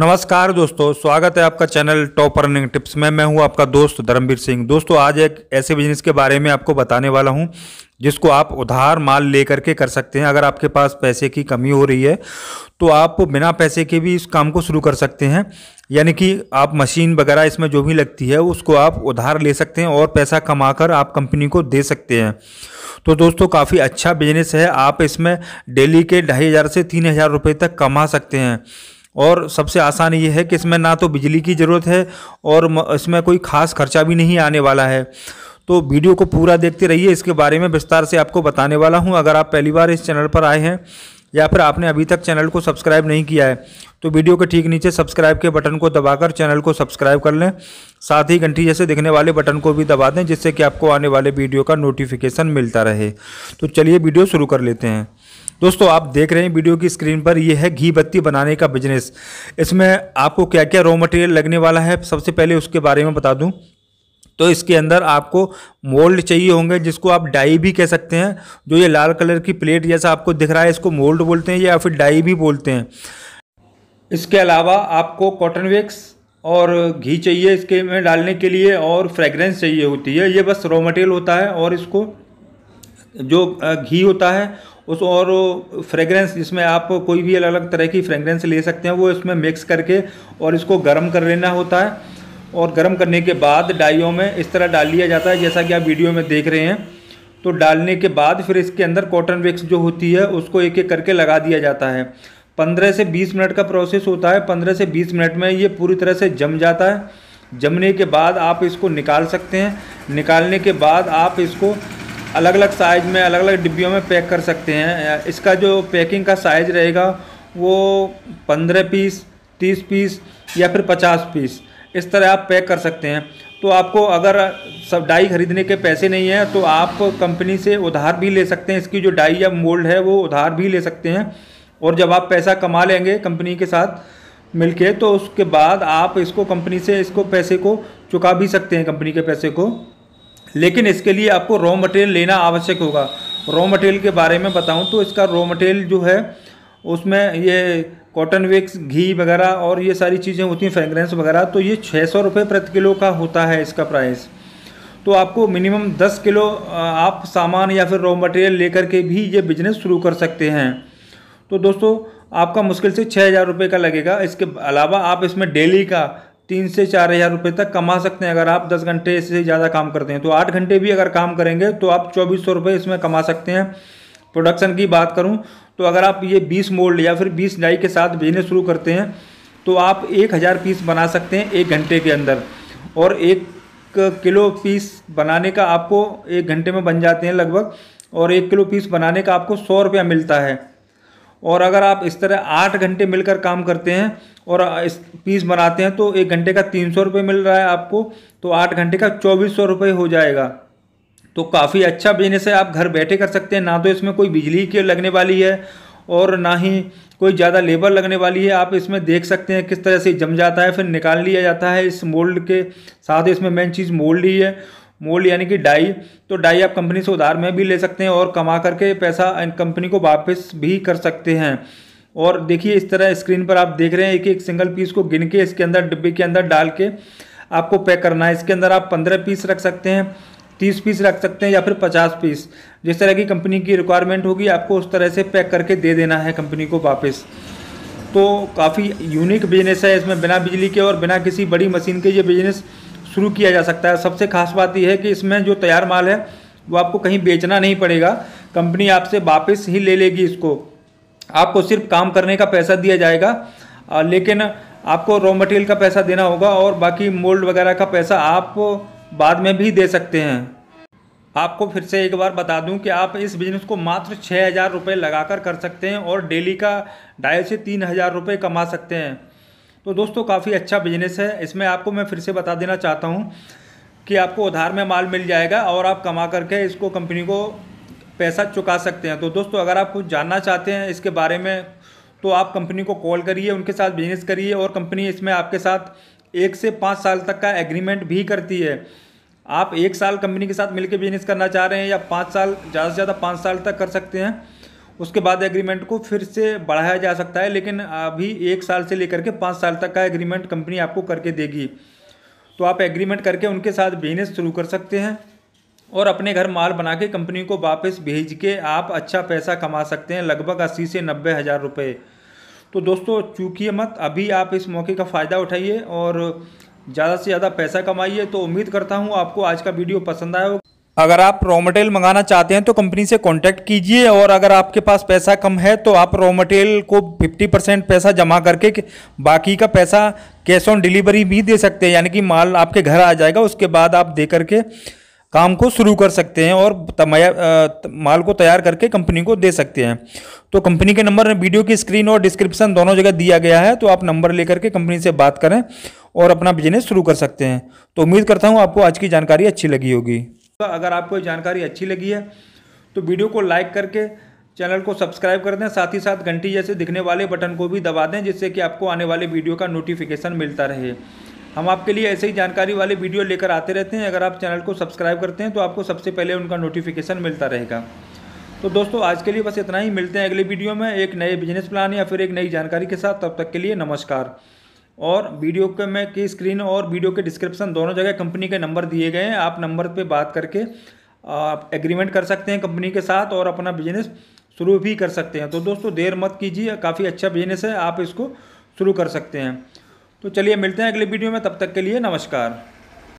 नमस्कार दोस्तों स्वागत है आपका चैनल टॉप अर्निंग टिप्स में मैं हूं आपका दोस्त धर्मवीर सिंह दोस्तों आज एक ऐसे बिजनेस के बारे में आपको बताने वाला हूं जिसको आप उधार माल ले करके कर सकते हैं अगर आपके पास पैसे की कमी हो रही है तो आप बिना पैसे के भी इस काम को शुरू कर सकते हैं यानी कि आप मशीन वगैरह इसमें जो भी लगती है उसको आप उधार ले सकते हैं और पैसा कर आप कंपनी को दे सकते हैं तो दोस्तों काफ़ी अच्छा बिजनेस है आप इसमें डेली के ढाई हज़ार से तीन हज़ार रुपये तक कमा सकते हैं और सबसे आसान ये है कि इसमें ना तो बिजली की ज़रूरत है और इसमें कोई ख़ास खर्चा भी नहीं आने वाला है तो वीडियो को पूरा देखते रहिए इसके बारे में विस्तार से आपको बताने वाला हूँ अगर आप पहली बार इस चैनल पर आए हैं या फिर आपने अभी तक चैनल को सब्सक्राइब नहीं किया है तो वीडियो के ठीक नीचे सब्सक्राइब के बटन को दबाकर चैनल को सब्सक्राइब कर लें साथ ही घंटी जैसे दिखने वाले बटन को भी दबा दें जिससे कि आपको आने वाले वीडियो का नोटिफिकेशन मिलता रहे तो चलिए वीडियो शुरू कर लेते हैं दोस्तों आप देख रहे हैं वीडियो की स्क्रीन पर यह है घी बत्ती बनाने का बिजनेस इसमें आपको क्या क्या रॉ मटेरियल लगने वाला है सबसे पहले उसके बारे में बता दूं तो इसके अंदर आपको मोल्ड चाहिए होंगे जिसको आप डाई भी कह सकते हैं जो ये लाल कलर की प्लेट जैसा आपको दिख रहा है इसको मोल्ड बोलते हैं या फिर डाई भी बोलते हैं इसके अलावा आपको कॉटन वेक्स और घी चाहिए इसके में डालने के लिए और फ्रेगरेंस चाहिए होती है ये बस रॉ मटेरियल होता है और इसको जो घी होता है उस और फ्रेगरेंस जिसमें आप कोई भी अलग अलग तरह की फ्रेगरेंस ले सकते हैं वो इसमें मिक्स करके और इसको गर्म कर लेना होता है और गर्म करने के बाद डाइयों में इस तरह डाल लिया जाता है जैसा कि आप वीडियो में देख रहे हैं तो डालने के बाद फिर इसके अंदर कॉटन वेक्स जो होती है उसको एक एक करके लगा दिया जाता है 15 से 20 मिनट का प्रोसेस होता है 15 से 20 मिनट में ये पूरी तरह से जम जाता है जमने के बाद आप इसको निकाल सकते हैं निकालने के बाद आप इसको अलग अलग साइज़ में अलग अलग डिब्बियों में पैक कर सकते हैं इसका जो पैकिंग का साइज़ रहेगा वो पंद्रह पीस तीस पीस या फिर पचास पीस इस तरह आप पैक कर सकते हैं तो आपको अगर सब डाई खरीदने के पैसे नहीं हैं तो आप कंपनी से उधार भी ले सकते हैं इसकी जो डाई या मोल्ड है वो उधार भी ले सकते हैं और जब आप पैसा कमा लेंगे कंपनी के साथ मिलके तो उसके बाद आप इसको कंपनी से इसको पैसे को चुका भी सकते हैं कंपनी के पैसे को लेकिन इसके लिए आपको रॉ मटेरियल लेना आवश्यक होगा रॉ मटेरियल के बारे में बताऊँ तो इसका रॉ मटेरियल जो है उसमें ये कॉटन विक्स घी वगैरह और ये सारी चीज़ें होती हैं फ्रेगरेंस वगैरह तो ये छः सौ रुपये प्रति किलो का होता है इसका प्राइस तो आपको मिनिमम दस किलो आप सामान या फिर रॉ मटेरियल लेकर के भी ये बिजनेस शुरू कर सकते हैं तो दोस्तों आपका मुश्किल से छः हज़ार रुपये का लगेगा इसके अलावा आप इसमें डेली का तीन से चार हज़ार रुपये तक कमा सकते हैं अगर आप दस घंटे से ज़्यादा काम करते हैं तो आठ घंटे भी अगर काम करेंगे तो आप चौबीस सौ रुपये इसमें कमा सकते हैं प्रोडक्शन की बात करूं तो अगर आप ये बीस मोल्ड या फिर बीस डाई के साथ बिजनेस शुरू करते हैं तो आप एक हज़ार पीस बना सकते हैं एक घंटे के अंदर और एक किलो पीस बनाने का आपको एक घंटे में बन जाते हैं लगभग और एक किलो पीस बनाने का आपको सौ रुपया मिलता है और अगर आप इस तरह आठ घंटे मिलकर काम करते हैं और इस पीस बनाते हैं तो एक घंटे का तीन सौ रुपये मिल रहा है आपको तो आठ घंटे का चौबीस सौ रुपये हो जाएगा तो काफ़ी अच्छा बिजनेस है आप घर बैठे कर सकते हैं ना तो इसमें कोई बिजली की लगने वाली है और ना ही कोई ज़्यादा लेबर लगने वाली है आप इसमें देख सकते हैं किस तरह से जम जाता है फिर निकाल लिया जाता है इस मोल्ड के साथ इसमें मेन चीज़ मोल्ड ही है मोल्ड यानी कि डाई तो डाई आप कंपनी से उधार में भी ले सकते हैं और कमा करके पैसा कंपनी को वापस भी कर सकते हैं और देखिए इस तरह स्क्रीन पर आप देख रहे हैं एक एक सिंगल पीस को गिन के इसके अंदर डिब्बे के अंदर डाल के आपको पैक करना है इसके अंदर आप पंद्रह पीस रख सकते हैं तीस पीस रख सकते हैं या फिर पचास पीस जिस तरह की कंपनी की रिक्वायरमेंट होगी आपको उस तरह से पैक करके दे देना है कंपनी को वापस तो काफ़ी यूनिक बिजनेस है इसमें बिना बिजली के और बिना किसी बड़ी मशीन के ये बिजनेस शुरू किया जा सकता है सबसे खास बात यह है कि इसमें जो तैयार माल है वो आपको कहीं बेचना नहीं पड़ेगा कंपनी आपसे वापस ही ले लेगी इसको आपको सिर्फ काम करने का पैसा दिया जाएगा लेकिन आपको रॉ मटेरियल का पैसा देना होगा और बाकी मोल्ड वगैरह का पैसा आप बाद में भी दे सकते हैं आपको फिर से एक बार बता दूं कि आप इस बिज़नेस को मात्र छः हज़ार रुपये कर, कर सकते हैं और डेली का ढाई से तीन हज़ार रुपये कमा सकते हैं तो दोस्तों काफ़ी अच्छा बिजनेस है इसमें आपको मैं फिर से बता देना चाहता हूँ कि आपको उधार में माल मिल जाएगा और आप कमा करके इसको कंपनी को पैसा चुका सकते हैं तो दोस्तों अगर आप कुछ जानना चाहते हैं इसके बारे में तो आप कंपनी को कॉल करिए उनके साथ बिजनेस करिए और कंपनी इसमें आपके साथ एक से पाँच साल तक का एग्रीमेंट भी करती है आप एक साल कंपनी के साथ मिलकर बिजनेस करना चाह रहे हैं या पाँच साल ज़्यादा से ज़्यादा पाँच साल तक कर सकते हैं उसके बाद एग्रीमेंट को फिर से बढ़ाया जा सकता है लेकिन अभी एक साल से लेकर के पाँच साल तक का एग्रीमेंट कंपनी आपको करके देगी तो आप एग्रीमेंट करके उनके साथ बिजनेस शुरू कर सकते हैं और अपने घर माल बना के कंपनी को वापस भेज के आप अच्छा पैसा कमा सकते हैं लगभग अस्सी से नब्बे हज़ार रुपये तो दोस्तों चूकिए मत अभी आप इस मौके का फ़ायदा उठाइए और ज़्यादा से ज़्यादा पैसा कमाइए तो उम्मीद करता हूँ आपको आज का वीडियो पसंद आया होगा अगर आप रॉ मटेरियल मंगाना चाहते हैं तो कंपनी से कांटेक्ट कीजिए और अगर आपके पास पैसा कम है तो आप रॉ मटेरियल को 50 परसेंट पैसा जमा करके बाकी का पैसा कैश ऑन डिलीवरी भी दे सकते हैं यानी कि माल आपके घर आ जाएगा उसके बाद आप दे करके काम को शुरू कर सकते हैं और माल को तैयार करके कंपनी को दे सकते हैं तो कंपनी के नंबर वीडियो की स्क्रीन और डिस्क्रिप्शन दोनों जगह दिया गया है तो आप नंबर लेकर के कंपनी से बात करें और अपना बिजनेस शुरू कर सकते हैं तो उम्मीद करता हूँ आपको आज की जानकारी अच्छी लगी होगी अगर आपको ये जानकारी अच्छी लगी है तो वीडियो को लाइक करके चैनल को सब्सक्राइब कर दें साथ ही साथ घंटी जैसे दिखने वाले बटन को भी दबा दें जिससे कि आपको आने वाले वीडियो का नोटिफिकेशन मिलता रहे हम आपके लिए ऐसे ही जानकारी वाले वीडियो लेकर आते रहते हैं अगर आप चैनल को सब्सक्राइब करते हैं तो आपको सबसे पहले उनका नोटिफिकेशन मिलता रहेगा तो दोस्तों आज के लिए बस इतना ही मिलते हैं अगले वीडियो में एक नए बिजनेस प्लान या फिर एक नई जानकारी के साथ तब तक के लिए नमस्कार और वीडियो के में की स्क्रीन और वीडियो के डिस्क्रिप्शन दोनों जगह कंपनी के नंबर दिए गए हैं आप नंबर पे बात करके आप एग्रीमेंट कर सकते हैं कंपनी के साथ और अपना बिजनेस शुरू भी कर सकते हैं तो दोस्तों देर मत कीजिए काफ़ी अच्छा बिजनेस है आप इसको शुरू कर सकते हैं तो चलिए मिलते हैं अगले वीडियो में तब तक के लिए नमस्कार